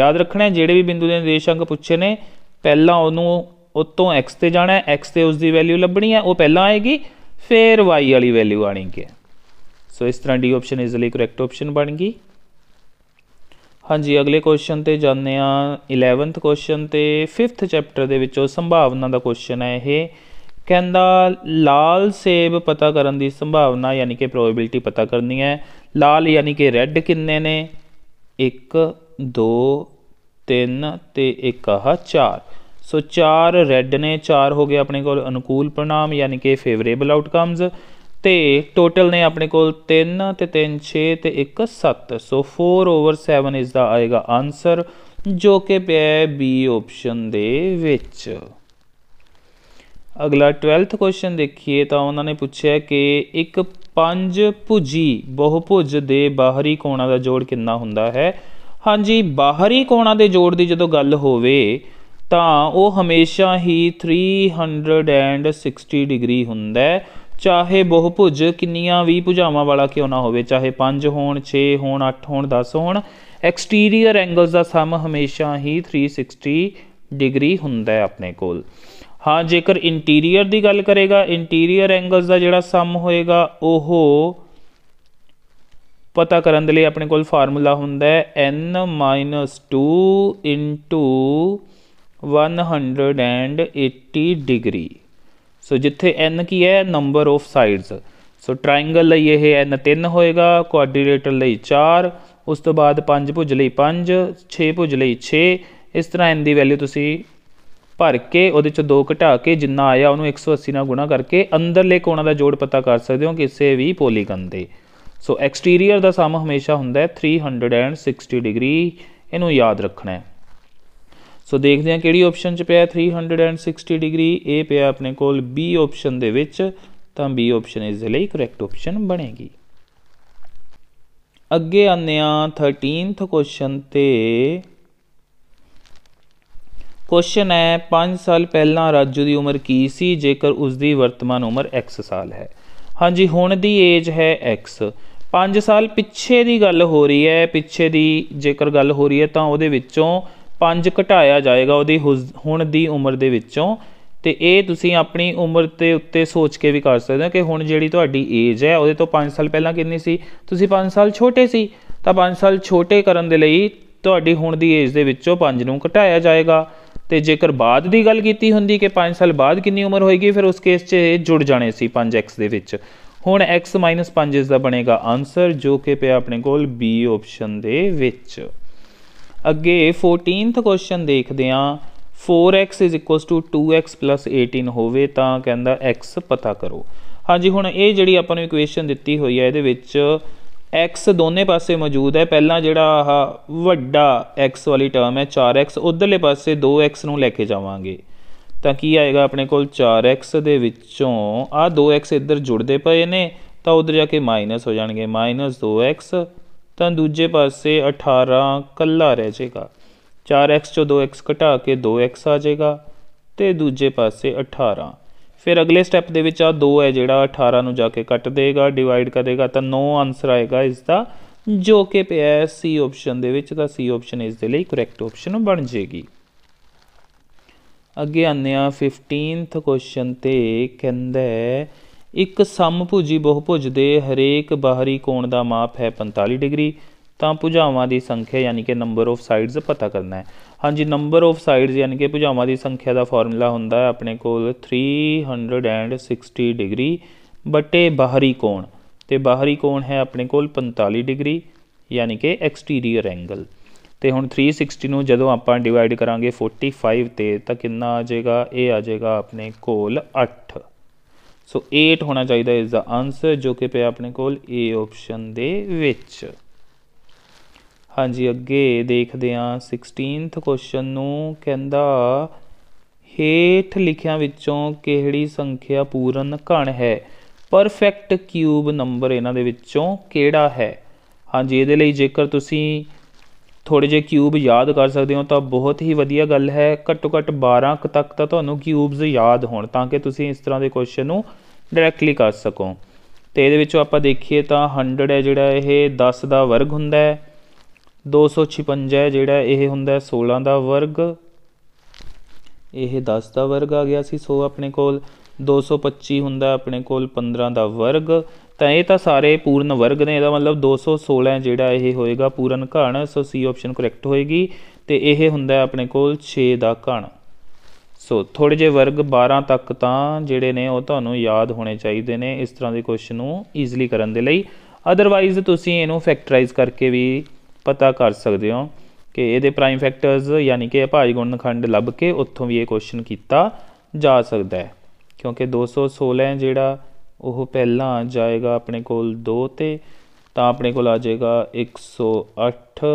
ਯਾਦ ਰੱਖਣਾ ਜਿਹੜੇ ਵੀ ਬਿੰਦੂ ਦੇ ਨਿਰਦੇਸ਼ ਅੰਕ ਪੁੱਛੇ ਨੇ ਪਹਿਲਾਂ ਉਹਨੂੰ ਉਤੋਂ x ਤੇ ਜਾਣਾ ਹੈ x ਤੇ ਉਸ ਦੀ ਵੈਲਿਊ ਲੱਭਣੀ ਹੈ ਉਹ ਪਹਿਲਾਂ ਆਏਗੀ ਫਿਰ y ਵਾਲੀ ਵੈਲਿਊ ਆਣੀ ਕਿ ਸੋ ਇਸ ਤਰ੍ਹਾਂ D ਆਪਸ਼ਨ ਇਸ ਲਈ ਕਰੈਕਟ ਆਪਸ਼ਨ ਬਣ ਗਈ ਹਾਂਜੀ ਅਗਲੇ ਕੁਐਸਚਨ ਤੇ ਜਾਂਦੇ ਆ 11th ਕੁਐਸਚਨ ਤੇ 5th ਚੈਪਟਰ ਦੇ ਵਿੱਚੋਂ ਸੰਭਾਵਨਾ ਦਾ ਕੁਐਸਚਨ ਹੈ ਇਹ ਕਹਿੰਦਾ ਲਾਲ ਸੇਬ ਪਤਾ ਕਰਨ ਦੀ ਸੰਭਾਵਨਾ ਯਾਨੀ ਕਿ ਪ੍ਰੋਬੈਬਿਲਟੀ ਪਤਾ ਕਰਨੀ ਹੈ ਲਾਲ ਯਾਨੀ ਕਿ ਰੈੱਡ ਕਿੰਨੇ ਨੇ 1 2 3 ਤੇ 1 ਆ 4 ਸੋ 4 ਰੈੱਡ ਨੇ 4 ਹੋ ਗਏ ਆਪਣੇ ਕੋਲ ਅਨੁਕੂਲ ਪ੍ਰਣਾਮ ਯਾਨੀ ਕਿ ਫੇਵਰੇਬਲ ਆਊਟਕਮਸ ਤੇ ਟੋਟਲ ਨੇ ਆਪਣੇ ਕੋਲ 3 ਤੇ 3 6 ਤੇ 1 7 ਸੋ 4 ਓਵਰ 7 ਇਸ ਦਾ ਆਏਗਾ ਆਨਸਰ ਜੋ ਕਿ ਪਿਆ ਹੈ ਬੀ ਆਪਸ਼ਨ ਦੇ ਵਿੱਚ ਅਗਲਾ 12th ਕੁਐਸਚਨ ਦੇਖੀਏ ਤਾਂ ਉਹਨਾਂ ਨੇ ਪੁੱਛਿਆ ਕਿ ਇੱਕ ਪੰਜ ਭੁਜੀ ਬਹੁਭੁਜ ਦੇ ਬਾਹਰੀ ਕੋਣਾਂ ਦਾ ਜੋੜ ਕਿੰਨਾ ਹੁੰਦਾ ਹੈ ਹਾਂਜੀ ਬਾਹਰੀ ਕੋਣਾਂ ਦੇ ਜੋੜ ਦੀ ਜਦੋਂ ਗੱਲ ਹੋਵੇ ਤਾਂ ਉਹ ਹਮੇਸ਼ਾ ਹੀ 360 ਡਿਗਰੀ ਹੁੰਦਾ ਹੈ ਚਾਹੇ ਬਹੁਭੁਜ ਕਿੰਨੀਆਂ ਵੀ ਭੁਜਾਵਾਂ ਵਾਲਾ ਕਿਉਂ ਨਾ ਹੋਵੇ ਚਾਹੇ 5 ਹੋਣ 6 ਹੋਣ 8 ਹੋਣ 10 ਹੋਣ ਐਕਸਟੀਰੀਅਰ ਐਂਗਲਸ ਦਾ ਸਮ ਹਮੇਸ਼ਾ ਹੀ 360 ਡਿਗਰੀ ਹੁੰਦਾ ਹੈ ਆਪਣੇ ਕੋਲ ਹਾਂ ਜੇਕਰ ਇੰਟੀਰੀਅਰ ਦੀ ਗੱਲ ਕਰੇਗਾ ਇੰਟੀਰੀਅਰ ਐਂਗਲਸ ਦਾ ਜਿਹੜਾ ਸਮ ਹੋਏਗਾ ਉਹ ਪਤਾ ਕਰਨ ਦੇ ਲਈ ਆਪਣੇ ਕੋਲ ਫਾਰਮੂਲਾ ਹੁੰਦਾ ਹੈ n 2 180 ਡਿਗਰੀ ਸੋ ਜਿੱਥੇ n ਕੀ ਹੈ number of sides so triangle ਲਈ ਇਹ n 3 ਹੋਏਗਾ ਕੁਆਡਰੇਟਰ ਲਈ 4 ਉਸ ਤੋਂ ਬਾਅਦ 5 ਭੁਜ ਲਈ 5 6 ਭੁਜ ਲਈ 6 ਇਸ ਤਰ੍ਹਾਂ n ਦੀ ਵੈਲਿਊ ਤੁਸੀਂ ਭਰ ਕੇ ਉਹਦੇ ਚੋਂ 2 ਘਟਾ ਕੇ ਜਿੰਨਾ ਆਇਆ ਉਹਨੂੰ 180 ਨਾਲ ਗੁਣਾ ਕਰਕੇ ਅੰਦਰਲੇ ਕੋਣਾਂ ਦਾ ਜੋੜ ਪਤਾ ਕਰ ਸਕਦੇ ਹੋ ਕਿਸੇ ਵੀ ਪੋਲੀਗਨ ਦੇ ਸੋ ਐਕਸਟੀਰੀਅਰ ਦਾ ਸਮ ਹਮੇਸ਼ਾ ਹੁੰਦਾ ਹੈ 360 ਡਿਗਰੀ ਇਹਨੂੰ ਯਾਦ ਰੱਖਣਾ ਹੈ ਸੋ ਦੇਖਦੇ ਹਾਂ ਕਿਹੜੀ ਆਪਸ਼ਨ 'ਚ ਪਿਆ 360 ਡਿਗਰੀ ਇਹ ਪਿਆ ਆਪਣੇ ਕੋਲ B ਆਪਸ਼ਨ ਦੇ ਵਿੱਚ ਤਾਂ B ਆਪਸ਼ਨ ਇਸ ਦੇ ਲਈ ਕਰੈਕਟ ਆਪਸ਼ਨ ਬਣੇਗੀ ਅੱਗੇ ਆਨੇ ਆ 13th ਕੁਐਸਚਨ ਤੇ ਕੁਐਸਚਨ ਹੈ 5 ਸਾਲ ਪਹਿਲਾਂ ਰਾਜੂ ਦੀ ਉਮਰ ਕੀ ਸੀ ਜੇਕਰ ਉਸ ਦੀ ਵਰਤਮਾਨ ਉਮਰ x ਸਾਲ ਹੈ ਹਾਂਜੀ ਹੁਣ ਦੀ ਏਜ ਹੈ x 5 ਸਾਲ ਪਿੱਛੇ ਦੀ ਗੱਲ ਹੋ ਰਹੀ ਹੈ ਪਿੱਛੇ ਦੀ ਜੇਕਰ ਗੱਲ ਹੋ ਰਹੀ ਹੈ ਤਾਂ ਉਹਦੇ ਵਿੱਚੋਂ 5 ਘਟਾਇਆ ਜਾਏਗਾ ਉਹਦੀ ਹੁਣ ਦੀ ਉਮਰ ਦੇ ਵਿੱਚੋਂ ਤੇ ਇਹ ਤੁਸੀਂ ਆਪਣੀ ਉਮਰ ਤੇ ਉੱਤੇ ਸੋਚ ਕੇ ਵੀ ਕਰ ਸਕਦੇ ਹੋ ਕਿ ਹੁਣ ਜਿਹੜੀ ਤੁਹਾਡੀ ਏਜ ਹੈ ਉਹਦੇ ਤੋਂ 5 ਸਾਲ ਪਹਿਲਾਂ ਕਿੰਨੀ ਸੀ ਤੁਸੀਂ 5 ਸਾਲ ਛੋਟੇ ਸੀ ਤਾਂ 5 ਸਾਲ ਛੋਟੇ ਕਰਨ ਦੇ ਲਈ ਤੁਹਾਡੀ ਹੁਣ ਦੀ ਏਜ ਦੇ ਵਿੱਚੋਂ 5 ਨੂੰ ਘਟਾਇਆ ਜਾਏਗਾ ਤੇ ਜੇਕਰ ਬਾਅਦ ਦੀ ਗੱਲ ਕੀਤੀ ਹੁੰਦੀ ਕਿ 5 ਸਾਲ ਬਾਅਦ ਕਿੰਨੀ ਉਮਰ ਹੋਏਗੀ ਫਿਰ ਉਸ ਕੇਸ 'ਚ ਇਹ ਜੁੜ ਜਾਣੇ ਸੀ 5x ਦੇ ਵਿੱਚ ਹੁਣ x 5 ਇਸ ਦਾ ਬਣੇਗਾ ਆਨਸਰ ਜੋ ਕਿ ਪਿਆ ਆਪਣੇ ਕੋਲ B ਆਪਸ਼ਨ ਦੇ ਵਿੱਚ ਅੱਗੇ 14th ਕੁਐਸਚਨ ਦੇਖਦੇ ਆ 4x 2x 18 ਹੋਵੇ ਤਾਂ ਕਹਿੰਦਾ x ਪਤਾ ਕਰੋ ਹਾਂਜੀ ਹੁਣ ਇਹ ਜਿਹੜੀ ਆਪਾਂ ਨੂੰ ਇਕੁਏਸ਼ਨ ਦਿੱਤੀ ਹੋਈ ਹੈ ਇਹਦੇ ਵਿੱਚ x ਦੋਨੇ ਪਾਸੇ ਮੌਜੂਦ ਹੈ ਪਹਿਲਾਂ ਜਿਹੜਾ ਆਹ ਵੱਡਾ x ਵਾਲੀ ਟਰਮ ਹੈ 4x ਉਧਰਲੇ ਪਾਸੇ 2x ਨੂੰ ਲੈ ਕੇ ਜਾਵਾਂਗੇ ਤਾਂ ਕੀ ਆਏਗਾ ਆਪਣੇ ਕੋਲ 4x ਦੇ ਵਿੱਚੋਂ ਆ 2x ਇੱਧਰ ਜੁੜਦੇ ਪਏ ਨੇ ਤਾਂ ਉਧਰ ਜਾ ਕੇ ਮਾਈਨਸ ਹੋ ਜਾਣਗੇ 2x ਤਾਂ ਦੂਜੇ ਪਾਸੇ 18 ਕੱਲਾ ਰਹਿ ਜਾਏਗਾ 4x ਚੋਂ 2x ਘਟਾ ਕੇ 2x ਆ ਜਾਏਗਾ ਤੇ ਦੂਜੇ ਪਾਸੇ 18 ਫਿਰ ਅਗਲੇ ਸਟੈਪ ਦੇ ਵਿੱਚ ਆ 2 ਹੈ ਜਿਹੜਾ 18 ਨੂੰ ਜਾ ਕੇ ਕੱਟ ਦੇਗਾ ਡਿਵਾਈਡ ਕਰੇਗਾ ਤਾਂ 9 ਆਨਸਰ ਆਏਗਾ ਇਸ ਦਾ ਜੋ ਕਿ ਪਿਆ ਹੈ ਸੀ ਆਪਸ਼ਨ ਦੇ ਵਿੱਚ ਤਾਂ ਸੀ ਆਪਸ਼ਨ ਇਸ ਦੇ ਲਈ ਕਰੈਕਟ ਆਪਸ਼ਨ ਬਣ ਜਾਏਗੀ ਅੱਗੇ ਆਨੇ ਆ 15th ਕੁਐਸਚਨ ਤੇ ਕਹਿੰਦਾ ਹੈ ਇੱਕ ਸਮਭੁਜੀ ਬਹੁਭੁਜ ਦੇ ਹਰੇਕ ਬਾਹਰੀ ਕੋਣ ਦਾ ਮਾਪ ਹੈ 45 ਡਿਗਰੀ ਤਾਂ ਭੁਜਾਵਾਂ ਦੀ ਸੰਖਿਆ ਯਾਨੀ ਕਿ ਨੰਬਰ ਆਫ ਸਾਈਡਸ ਪਤਾ ਕਰਨਾ ਹੈ ਹਾਂਜੀ ਨੰਬਰ ਆਫ ਸਾਈਡਸ ਯਾਨੀ ਕਿ ਭੁਜਾਵਾਂ ਦੀ ਸੰਖਿਆ ਦਾ ਫਾਰਮੂਲਾ ਹੁੰਦਾ ਹੈ ਆਪਣੇ ਕੋਲ 360 ਡਿਗਰੀ ਬਟੇ ਬਾਹਰੀ ਕੋਣ ਤੇ ਬਾਹਰੀ ਕੋਣ ਹੈ ਆਪਣੇ ਕੋਲ 45 ਡਿਗਰੀ ਯਾਨੀ ਕਿ ਐਕਸਟੀਰੀਅਰ ਐਂਗਲ ਤੇ ਹੁਣ 360 ਨੂੰ ਜਦੋਂ ਆਪਾਂ ਡਿਵਾਈਡ ਕਰਾਂਗੇ 45 ਤੇ ਤਾਂ ਕਿੰਨਾ ਆ ਜਾਏਗਾ ਇਹ ਆ ਜਾਏਗਾ ਆਪਣੇ ਕੋਲ 8 ਸੋ 8 ਹੋਣਾ ਚਾਹੀਦਾ ਇਸ ਦਾ ਆਨਸਰ ਜੋ ਕਿ ਪਿਆ ਆਪਣੇ ਕੋਲ A ਆਪਸ਼ਨ ਦੇ ਵਿੱਚ ਹਾਂਜੀ ਅੱਗੇ ਦੇਖਦੇ ਹਾਂ 16th ਕੁਐਸਚਨ ਨੂੰ ਕਹਿੰਦਾ ਹੇਠ ਲਿਖਿਆਂ ਵਿੱਚੋਂ ਕਿਹੜੀ ਸੰਖਿਆ ਪੂਰਨ ਘਣ ਹੈ ਪਰਫੈਕਟ ਕਿਊਬ ਨੰਬਰ ਇਹਨਾਂ ਦੇ ਵਿੱਚੋਂ ਕਿਹੜਾ ਹੈ ਹਾਂਜੀ ਇਹਦੇ ਲਈ ਜੇਕਰ ਤੁਸੀਂ ਥੋੜੇ ਜਿਹੇ ਕਿਊਬ ਯਾਦ ਕਰ ਸਕਦੇ ਹੋ ਤਾਂ ਬਹੁਤ ਹੀ ਵਧੀਆ ਗੱਲ ਹੈ ਘੱਟੋ ਘੱਟ 12 ਕ ਤੱਕ ਤਾਂ ਤੁਹਾਨੂੰ ਕਿਊਬਸ ਯਾਦ ਹੋਣ ਤਾਂ ਕਿ ਤੁਸੀਂ ਇਸ ਤਰ੍ਹਾਂ ਦੇ ਕੁਐਸਚਨ ਨੂੰ ਡਾਇਰੈਕਟਲੀ ਕਰ ਸਕੋ ਤੇ ਇਹਦੇ ਵਿੱਚੋਂ ਆਪਾਂ ਦੇਖੀਏ ਤਾਂ 100 ਹੈ ਜਿਹੜਾ ਇਹ 10 ਦਾ ਵਰਗ ਹੁੰਦਾ ਹੈ 256 ਹੈ ਜਿਹੜਾ ਇਹ ਹੁੰਦਾ ਹੈ 16 ਦਾ ਵਰਗ ਇਹ 10 ਦਾ ਵਰਗ ਆ ਗਿਆ ਸੀ ਸੋ ਆਪਣੇ ਕੋਲ 225 ਹੁੰਦਾ ਆਪਣੇ ਕੋਲ 15 ਦਾ ਵਰਗ ਤਾਂ ਇਹ ਤਾਂ ਸਾਰੇ ਪੂਰਨ ਵਰਗ ਨੇ ਇਹਦਾ ਮਤਲਬ 216 ਜਿਹੜਾ ਇਹ ਹੋਏਗਾ ਪੂਰਨ ਘਣ ਸੋ ਸੀ ਆਪਸ਼ਨ ਕਰੈਕਟ ਹੋਏਗੀ ਤੇ ਇਹ ਹੁੰਦਾ ਆਪਣੇ ਕੋਲ 6 ਦਾ ਘਣ ਸੋ ਥੋੜੇ ਜੇ ਵਰਗ 12 ਤੱਕ ਤਾਂ ਜਿਹੜੇ ਨੇ ਉਹ ਤੁਹਾਨੂੰ ਯਾਦ ਹੋਣੇ ਚਾਹੀਦੇ ਨੇ ਇਸ ਤਰ੍ਹਾਂ ਦੇ ਕੁਐਸਚਨ ਨੂੰ ਈਜ਼ੀਲੀ ਕਰਨ ਦੇ ਲਈ ਅਦਰਵਾਈਜ਼ ਤੁਸੀਂ ਇਹਨੂੰ ਫੈਕਟਰਾਈਜ਼ ਕਰਕੇ ਵੀ ਪਤਾ ਕਰ ਸਕਦੇ ਹੋ ਕਿ ਇਹਦੇ ਪ੍ਰਾਈਮ ਫੈਕਟਰਸ ਯਾਨੀ ਕਿ ਭਾਜ ਗੁਣਨਖੰਡ ਲੱਭ ਕੇ ਉੱਥੋਂ ਵੀ ਇਹ ਕੁਐਸਚਨ ਕੀਤਾ ਜਾ ਸਕਦਾ ਹੈ ਕਿਉਂਕਿ 216 ਜਿਹੜਾ ਉਹ ਪਹਿਲਾਂ ਜਾਏਗਾ ਆਪਣੇ ਕੋਲ 2 ਤੇ ਤਾਂ ਆਪਣੇ ਕੋਲ ਆ ਜਾਏਗਾ 108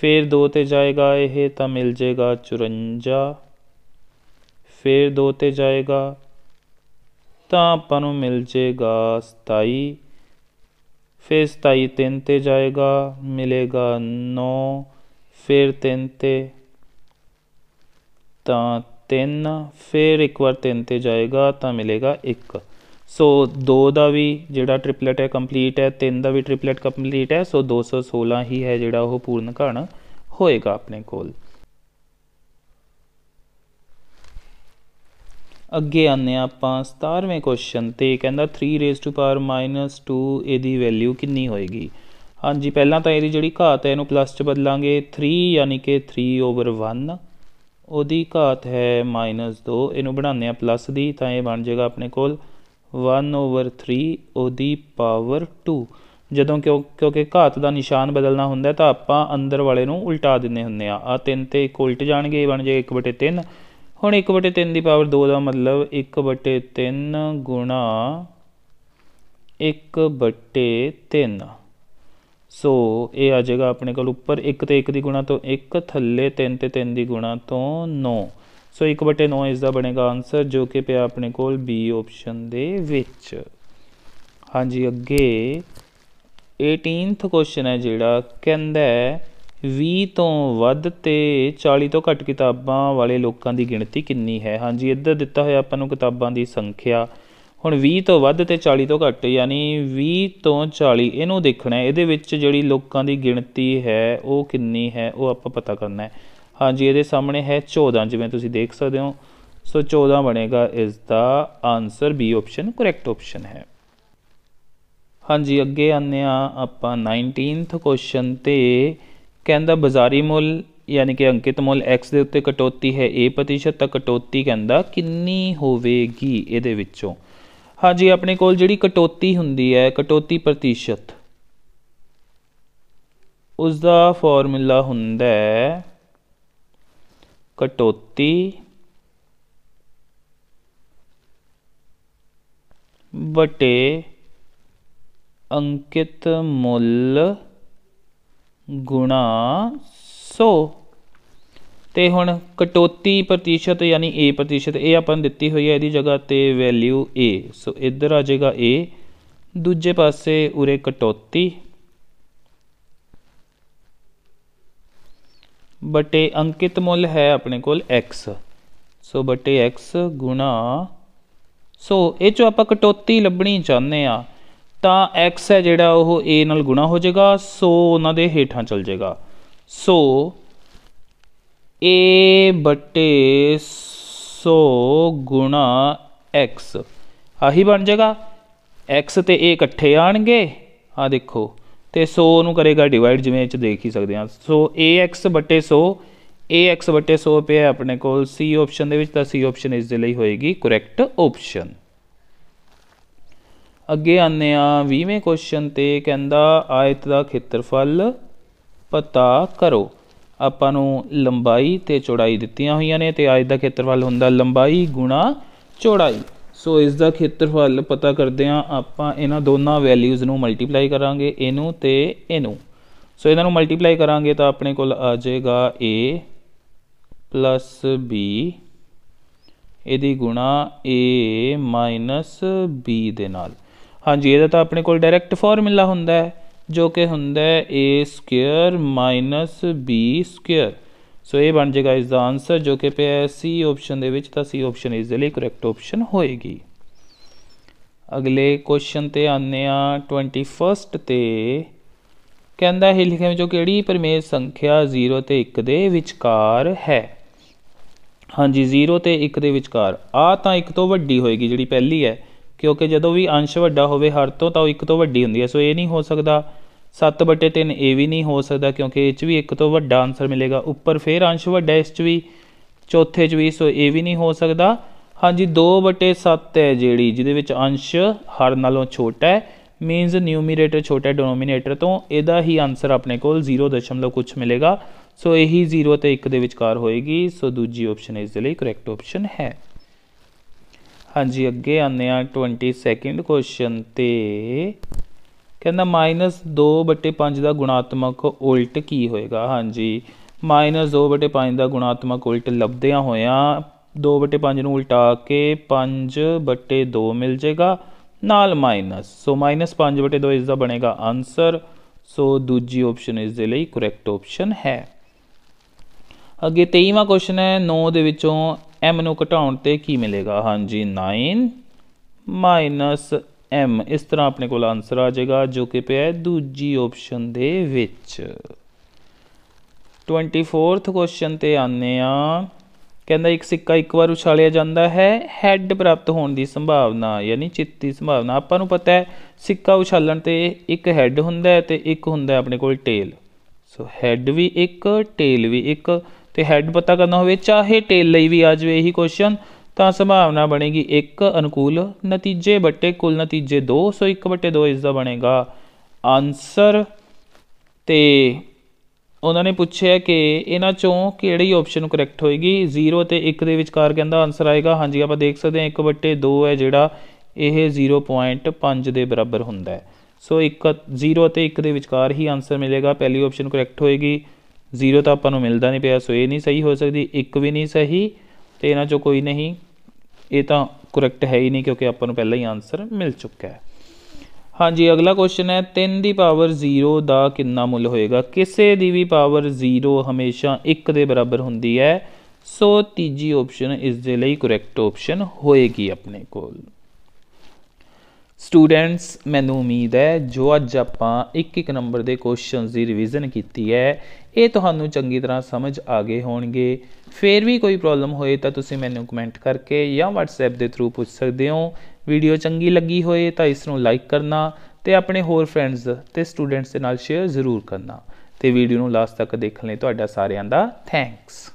ਫਿਰ 2 ਤੇ ਜਾਏਗਾ ਇਹ ਤਾਂ ਮਿਲ ਜਾਏਗਾ 54 ਫਿਰ 2 ਤੇ ਜਾਏਗਾ ਤਾਂ ਆਪਾਂ ਨੂੰ ਮਿਲ ਜਾਏਗਾ 27 ਫਿਰ 27 3 ਤੇ ਜਾਏਗਾ ਮਿਲੇਗਾ 9 ਫਿਰ 3 ਤੇ ਤਾਂ ਤਿੰਨ ਫਿਰ ਇੱਕ ਵਾਰ ਤਿੰਨ 'ਤੇ ਜਾਏਗਾ ਤਾਂ ਮਿਲੇਗਾ ਇੱਕ ਸੋ ਦੋ ਦਾ ਵੀ ਜਿਹੜਾ ਟ੍ਰਿਪਲੇਟ ਹੈ ਕੰਪਲੀਟ ਹੈ ਤਿੰਨ ਦਾ ਵੀ ਟ੍ਰਿਪਲੇਟ ਕੰਪਲੀਟ ਹੈ ਸੋ 216 ਹੀ ਹੈ ਜਿਹੜਾ ਉਹ ਪੂਰਨ ਘਣ ਹੋਏਗਾ ਆਪਣੇ ਕੋਲ ਅੱਗੇ ਆਨੇ ਆਪਾਂ 17ਵੇਂ ਕੁਐਸਚਨ ਤੇ ਕਹਿੰਦਾ 3 ਰੇਜ਼ ਟੂ ਪਾਵਰ -2 ਇਹਦੀ ਵੈਲਿਊ ਕਿੰਨੀ ਹੋਏਗੀ ਹਾਂਜੀ ਪਹਿਲਾਂ ਤਾਂ ਇਹਦੀ ਜਿਹੜੀ ਘਾਤ ਹੈ ਇਹਨੂੰ ਪਲੱਸ 'ਚ ਬਦਲਾਂਗੇ 3 ਯਾਨੀ ਕਿ 3 ਓਵਰ 1 ਉਹਦੀ ਘਾਤ ਹੈ -2 ਇਹਨੂੰ ਬਣਾਉਂਦੇ ਆ ਪਲੱਸ ਦੀ ਤਾਂ ਇਹ ਬਣ ਜਾਏਗਾ ਆਪਣੇ ਕੋਲ 1 ਓਵਰ 3 ਉਹਦੀ ਪਾਵਰ 2 ਜਦੋਂ ਕਿਉਂਕਿ ਘਾਤ ਦਾ ਨਿਸ਼ਾਨ ਬਦਲਣਾ ਹੁੰਦਾ ਤਾਂ ਆਪਾਂ ਅੰਦਰ ਵਾਲੇ ਨੂੰ ਉਲਟਾ ਦਿੰਨੇ ਹੁੰਦੇ ਆ ਆ 3 ਤੇ 1 ਉਲਟ ਜਾਣਗੇ ਇਹ ਬਣ ਜਾਏਗਾ 1/3 ਹੁਣ 1/3 ਦੀ ਪਾਵਰ 2 ਦਾ ਮਤਲਬ 1/3 ਗੁਣਾ 1/3 ਸੋ ਇਹ ਆ ਜਾਏਗਾ ਆਪਣੇ ਕੋਲ ਉੱਪਰ 1 ਤੇ 1 ਦੀ ਗੁਣਾ ਤੋਂ 1 ਥੱਲੇ 3 ਤੇ 3 ਦੀ ਗੁਣਾ ਤੋਂ 9 ਸੋ 1/9 ਇਸ ਦਾ ਬਣੇਗਾ ਆਨਸਰ ਜੋ ਕਿ ਪਿਆ ਆਪਣੇ ਕੋਲ B ਆਪਸ਼ਨ ਦੇ ਵਿੱਚ ਹਾਂਜੀ ਅੱਗੇ 18th ਕੁਐਸਚਨ ਹੈ ਜਿਹੜਾ ਕਹਿੰਦਾ ਹੈ 20 ਤੋਂ ਵੱਧ ਤੇ 40 ਤੋਂ ਘੱਟ ਕਿਤਾਬਾਂ ਵਾਲੇ ਲੋਕਾਂ ਦੀ ਗਿਣਤੀ ਕਿੰਨੀ ਹੈ ਹਾਂਜੀ ਇੱਧਰ ਦਿੱਤਾ ਹੋਇਆ ਆਪਾਂ ਨੂੰ ਕਿਤਾਬਾਂ ਦੀ ਸੰਖਿਆ ਹੁਣ 20 ਤੋਂ ਵੱਧ ਤੇ 40 ਤੋਂ ਘੱਟ ਯਾਨੀ 20 ਤੋਂ 40 ਇਹਨੂੰ ਦੇਖਣਾ ਇਹਦੇ ਵਿੱਚ ਜਿਹੜੀ ਲੋਕਾਂ ਦੀ ਗਿਣਤੀ ਹੈ ਉਹ ਕਿੰਨੀ ਹੈ ਉਹ ਆਪਾਂ ਪਤਾ ਕਰਨਾ ਹੈ ਹਾਂਜੀ ਇਹਦੇ ਸਾਹਮਣੇ ਹੈ 14 ਜਿਵੇਂ ਤੁਸੀਂ ਦੇਖ ਸਕਦੇ ਹੋ ਸੋ 14 ਬਣੇਗਾ ਇਸ ਦਾ answer B option correct option ਹੈ ਹਾਂਜੀ ਅੱਗੇ ਆਨੇ ਆ ਆਪਾਂ 19th ਕੁਐਸਚਨ ਤੇ ਕਹਿੰਦਾ ਬਾਜ਼ਾਰੀ ਮੁੱਲ ਯਾਨੀ ਕਿ ਅੰਕਿਤ ਮੁੱਲ x ਦੇ ਉੱਤੇ ਕਟੌਤੀ ਹੈ a ਪ੍ਰਤੀਸ਼ਤ ਕਟੌਤੀ ਕਹਿੰਦਾ ਕਿੰਨੀ ਹੋਵੇਗੀ ਇਹਦੇ ਵਿੱਚੋਂ ਹਾਂਜੀ ਆਪਣੇ ਕੋਲ ਜਿਹੜੀ ਕਟੌਤੀ ਹੁੰਦੀ ਹੈ ਕਟੌਤੀ ਪ੍ਰਤੀਸ਼ਤ ਉਸ ਦਾ ਫਾਰਮੂਲਾ ਹੁੰਦਾ ਹੈ ਕਟੌਤੀ ਬਟੇ ਅੰਕਿਤ ਮੁੱਲ ਗੁਣਾ 100 ਤੇ ਹੁਣ ਕਟੌਤੀ ਪ੍ਰਤੀਸ਼ਤ ਯਾਨੀ a ਪ੍ਰਤੀਸ਼ਤ ਇਹ ਆਪਾਂ ਨੂੰ ਦਿੱਤੀ ਹੋਈ ਹੈ ਇਹਦੀ ਜਗ੍ਹਾ 'ਤੇ ਵੈਲਿਊ a ਸੋ ਇੱਧਰ ਆ ਜਾਏਗਾ a ਦੂਜੇ ਪਾਸੇ ਉਰੇ ਕਟੌਤੀ ਬਟੇ ਅੰਕਿਤ ਮੁੱਲ ਹੈ ਆਪਣੇ ਕੋਲ x ਸੋ ਬਟੇ x ਗੁਣਾ ਸੋ ਇਹ ਚੋਂ ਆਪਾਂ ਕਟੌਤੀ ਲੱਭਣੀ ਚਾਹੁੰਦੇ ਆ ਤਾਂ x ਹੈ ਜਿਹੜਾ ਉਹ a ਨਾਲ ਗੁਣਾ ਹੋ ਜਾਏਗਾ ਸੋ ਉਹਨਾਂ ਦੇ ਹੇਠਾਂ ਚਲ ਜਾਏਗਾ ਸੋ a ਬਟੇ 100 ਗੁਣਾ x ਆਹੀ ਬਣ ਜਾਏਗਾ x ਤੇ a ਇਕੱਠੇ ਆਣਗੇ ਆ ਦੇਖੋ ਤੇ 100 ਨੂੰ ਕਰੇਗਾ ਡਿਵਾਈਡ ਜਿਵੇਂ ਇੱਚ ਦੇਖ ਹੀ ਸਕਦੇ ਆ ਸੋ ax 100 ax 100 ਪਿਆ ਆਪਣੇ ਕੋਲ c ਆਪਸ਼ਨ ਦੇ ਵਿੱਚ ਤਾਂ c ਆਪਸ਼ਨ ਇਸ ਦੇ ਲਈ ਹੋਏਗੀ ਕਰੈਕਟ ਆਪਸ਼ਨ ਅੱਗੇ ਆਨੇ ਆ 20ਵੇਂ ਕੁਐਸਚਨ ਤੇ ਕਹਿੰਦਾ ਆਇਤ ਦਾ ਖੇਤਰਫਲ ਪਤਾ ਕਰੋ ਆਪਾਂ ਨੂੰ ਲੰਬਾਈ ਤੇ ਚੌੜਾਈ ਦਿੱਤੀਆਂ ਹੋਈਆਂ ਨੇ ਤੇ ਅੱਜ ਦਾ ਖੇਤਰਫਲ ਹੁੰਦਾ ਲੰਬਾਈ ਗੁਣਾ ਚੌੜਾਈ ਸੋ ਇਸ ਦਾ ਖੇਤਰਫਲ ਪਤਾ ਕਰਦੇ ਆ ਆਪਾਂ ਇਹਨਾਂ ਦੋਨਾਂ ਵੈਲਿਊਜ਼ ਨੂੰ ਮਲਟੀਪਲਾਈ ਕਰਾਂਗੇ ਇਹਨੂੰ ਤੇ ਇਹਨੂੰ ਸੋ ਇਹਨਾਂ ਨੂੰ ਮਲਟੀਪਲਾਈ ਕਰਾਂਗੇ ਤਾਂ ਆਪਣੇ ਕੋਲ ਆ ਜਾਏਗਾ a b ਇਹਦੀ ਗੁਣਾ a b ਦੇ ਨਾਲ ਹਾਂਜੀ ਇਹਦਾ ਤਾਂ ਆਪਣੇ ਕੋਲ ਡਾਇਰੈਕਟ ਫਾਰਮੂਲਾ ਹੁੰਦਾ ਹੈ ਜੋ ਕਿ ਹੁੰਦਾ A square minus B square so ਇਹ ਬਣ ਜਾਏਗਾ ਇਸ ਦਾ ਆਨਸਰ ਜੋ ਕਿ ਪਿਆ ਹੈ ਸੀ ਆਪਸ਼ਨ ਦੇ ਵਿੱਚ ਤਾਂ ਸੀ ਆਪਸ਼ਨ ਇਸ ਦੇ ਲਈ ਕਰੈਕਟ ਆਪਸ਼ਨ ਹੋਏਗੀ ਅਗਲੇ ਕੁਐਸਚਨ ਤੇ ਆਨੇ ਆ 21 ਤੇ ਕਹਿੰਦਾ ਹੈ ਲਿਖੇ ਵਿੱਚੋਂ ਕਿਹੜੀ ਪਰਮੇਸ਼ ਸੰਖਿਆ 0 ਤੇ 1 ਦੇ ਵਿਚਕਾਰ ਹੈ ਹਾਂਜੀ 0 ਤੇ 1 ਦੇ ਵਿਚਕਾਰ ਆ ਤਾਂ 1 ਤੋਂ ਵੱਡੀ ਹੋਏਗੀ ਜਿਹੜੀ ਪਹਿਲੀ ਹੈ ਕਿਉਂਕਿ ਜਦੋਂ ਵੀ ਅੰਸ਼ ਵੱਡਾ ਹੋਵੇ ਹਰ ਤੋਂ ਤਾਂ ਉਹ ਇੱਕ ਤੋਂ ਵੱਡੀ ਹੁੰਦੀ ਹੈ ਸੋ ਇਹ ਨਹੀਂ ਹੋ ਸਕਦਾ 7 3 ਇਹ ਵੀ ਨਹੀਂ ਹੋ ਸਕਦਾ ਕਿਉਂਕਿ ਇਹ 'ਚ ਵੀ ਇੱਕ ਤੋਂ ਵੱਡਾ ਆਨਸਰ ਮਿਲੇਗਾ ਉੱਪਰ ਫੇਰ ਅੰਸ਼ ਵੱਡਾ ਇਸ 'ਚ ਵੀ ਚੌਥੇ 'ਚ ਵੀ ਸੋ ਇਹ ਵੀ ਨਹੀਂ ਹੋ ਸਕਦਾ ਹਾਂਜੀ 2 7 ਹੈ ਜਿਹੜੀ ਜਿਹਦੇ ਵਿੱਚ ਅੰਸ਼ ਹਰ ਨਾਲੋਂ ਛੋਟਾ ਹੈ ਮੀਨਸ ਨਿਊਮੀਰੇਟਰ ਛੋਟਾ ਡਿਨੋਮੀਨੇਟਰ ਤੋਂ ਇਹਦਾ ਹੀ ਆਨਸਰ ਆਪਣੇ ਕੋਲ 0 ਦਸ਼ਮਲਵ ਕੁਝ ਮਿਲੇਗਾ ਸੋ ਇਹੀ 0 ਤੇ 1 ਦੇ ਵਿਚਕਾਰ ਹੋਏਗੀ ਸੋ ਦੂਜੀ ਆਪਸ਼ਨ ਇਸ ਦੇ ਲਈ ਕਰੈਕਟ ਆਪਸ਼ਨ ਹੈ ਹਾਂਜੀ ਅੱਗੇ ਆਨੇ ਆ 22nd ਕੁਐਸਚਨ ਤੇ ਕਹਿੰਦਾ -2/5 ਦਾ ਗੁਣਾਤਮਕ ਉਲਟ ਕੀ ਹੋਏਗਾ ਹਾਂਜੀ -2/5 ਦਾ ਗੁਣਾਤਮਕ ਉਲਟ ਲੱਭਦਿਆਂ ਹੋਇਆਂ 2/5 ਨੂੰ ਉਲਟਾ ਕੇ 5/2 ਮਿਲ ਜਾਏਗਾ ਨਾਲ ਮਾਈਨਸ ਸੋ -5/2 ਇਸ ਦਾ ਬਣੇਗਾ ਆਨਸਰ ਸੋ ਦੂਜੀ ਆਪਸ਼ਨ ਇਸ ਦੇ ਲਈ ਕਰੈਕਟ ਆਪਸ਼ਨ ਹੈ ਅੱਗੇ 23ਵਾਂ ਕੁਐਸਚਨ ਹੈ 9 ਦੇ ਵਿੱਚੋਂ m ਨੂੰ ਘਟਾਉਣ ਤੇ ਕੀ ਮਿਲੇਗਾ ਹਾਂਜੀ 9 ਮਾਈਨਸ m ਇਸ ਤਰ੍ਹਾਂ ਆਪਣੇ ਕੋਲ ਆਨਸਰ ਆ ਜਾਏਗਾ ਜੋ ਕਿ ਪਿਆ ਹੈ ਦੂਜੀ ਆਪਸ਼ਨ ਦੇ ਵਿੱਚ 24th ਕੁਐਸਚਨ ਤੇ ਆਨੇ ਆ ਕਹਿੰਦਾ ਇੱਕ ਸਿੱਕਾ ਇੱਕ ਵਾਰ ਉਛਾਲਿਆ ਜਾਂਦਾ ਹੈ ਹੈੱਡ ਪ੍ਰਾਪਤ ਹੋਣ ਦੀ ਸੰਭਾਵਨਾ ਯਾਨੀ ਚਿੱਤੀ ਸੰਭਾਵਨਾ ਆਪਾਂ ਨੂੰ ਪਤਾ ਹੈ ਸਿੱਕਾ ਉਛਾਲਣ ਤੇ ਇੱਕ ਹੈੱਡ ਹੁੰਦਾ ਹੈ ਤੇ ਇੱਕ ਹੁੰਦਾ ਆਪਣੇ ਕੋਲ ਟੇਲ ਸੋ ਹੈੱਡ ਵੀ ਇੱਕ ਟੇਲ ਵੀ ਇੱਕ ਤੇ ਹੈਡ ਪਤਾ ਕਰਨਾ ਹੋਵੇ ਚਾਹੇ ਟੇਲ ਲਈ ਵੀ ਆ ਜਾਵੇ ਇਹੀ ਕੁਐਸਚਨ ਤਾਂ ਸੰਭਾਵਨਾ ਬਣੇਗੀ 1 ਅਨੁਕੂਲ ਨਤੀਜੇ ਬਟੇ ਕੁੱਲ ਨਤੀਜੇ 2 ਸੋ 1/2 ਇਸ ਦਾ ਬਣੇਗਾ ਆਨਸਰ ਤੇ ਉਹਨਾਂ ਨੇ ਪੁੱਛਿਆ ਕਿ ਇਹਨਾਂ ਚੋਂ ਕਿਹੜੀ ਆਪਸ਼ਨ ਕਰੈਕਟ ਹੋਏਗੀ 0 ਤੇ 1 ਦੇ ਵਿਚਕਾਰ ਕਹਿੰਦਾ ਆਨਸਰ ਆਏਗਾ ਹਾਂਜੀ ਆਪਾਂ ਦੇਖ ਸਕਦੇ ਹਾਂ 1/2 ਹੈ ਜਿਹੜਾ ਇਹ 0.5 ਦੇ ਬਰਾਬਰ ਹੁੰਦਾ ਹੈ ਸੋ 1 0 ਤੇ 1 ਦੇ ਵਿਚਕਾਰ ਹੀ ਆਨਸਰ ਮਿਲੇਗਾ ਪਹਿਲੀ ਆਪਸ਼ਨ ਕਰੈਕਟ ਹੋਏਗੀ ਜ਼ੀਰੋ ਤਾਂ ਆਪਾਂ ਨੂੰ ਮਿਲਦਾ ਨਹੀਂ ਪਿਆ ਸੋ ਇਹ ਨਹੀਂ ਸਹੀ ਹੋ ਸਕਦੀ ਇੱਕ ਵੀ ਨਹੀਂ ਸਹੀ ਤੇ ਇਹਨਾਂ 'ਚੋਂ ਕੋਈ ਨਹੀਂ ਇਹ ਤਾਂ ਕਰੈਕਟ ਹੈ ਹੀ ਨਹੀਂ ਕਿਉਂਕਿ ਆਪਾਂ ਨੂੰ ਪਹਿਲਾਂ ਹੀ ਆਨਸਰ ਮਿਲ ਚੁੱਕਾ ਹੈ ਹਾਂਜੀ ਅਗਲਾ ਕੁਐਸਚਨ ਹੈ 3 ਦੀ ਪਾਵਰ 0 ਦਾ ਕਿੰਨਾ ਮੁੱਲ ਹੋਏਗਾ ਕਿਸੇ ਦੀ ਵੀ ਪਾਵਰ 0 ਹਮੇਸ਼ਾ 1 ਦੇ ਬਰਾਬਰ ਹੁੰਦੀ ਹੈ ਸੋ ਤੀਜੀ ਆਪਸ਼ਨ ਇਸ ਦੇ ਲਈ ਕਰੈਕਟ ਆਪਸ਼ਨ ਹੋਏਗੀ ਆਪਣੇ ਕੋਲ ਸਟੂਡੈਂਟਸ ਮੈਨੂੰ ਉਮੀਦ ਹੈ ਜੋ ਅੱਜ ਆਪਾਂ ਇੱਕ ਇੱਕ ਨੰਬਰ ਦੇ ਕੁਐਸਚਨਸ ਦੀ ਰਿਵੀਜ਼ਨ ਕੀਤੀ ਹੈ ਇਹ ਤੁਹਾਨੂੰ ਚੰਗੀ ਤਰ੍ਹਾਂ ਸਮਝ ਆ ਗਏ ਹੋਣਗੇ ਫੇਰ ਵੀ ਕੋਈ ਪ੍ਰੋਬਲਮ ਹੋਏ ਤਾਂ ਤੁਸੀਂ ਮੈਨੂੰ ਕਮੈਂਟ ਕਰਕੇ ਜਾਂ WhatsApp ਦੇ ਥਰੂ ਪੁੱਛ ਸਕਦੇ ਹੋ ਵੀਡੀਓ ਚੰਗੀ ਲੱਗੀ ਹੋਏ ਤਾਂ ਇਸ ਨੂੰ ਲਾਈਕ ਕਰਨਾ ਤੇ ਆਪਣੇ ਹੋਰ ਫਰੈਂਡਸ ਤੇ ਸਟੂਡੈਂਟਸ ਦੇ ਨਾਲ ਸ਼ੇਅਰ ਜ਼ਰੂਰ ਕਰਨਾ ਤੇ ਵੀਡੀਓ ਨੂੰ ਲਾਸਟ ਤੱਕ ਦੇਖਣ ਲਈ ਤੁਹਾਡਾ ਸਾਰਿਆਂ ਦਾ ਥੈਂਕਸ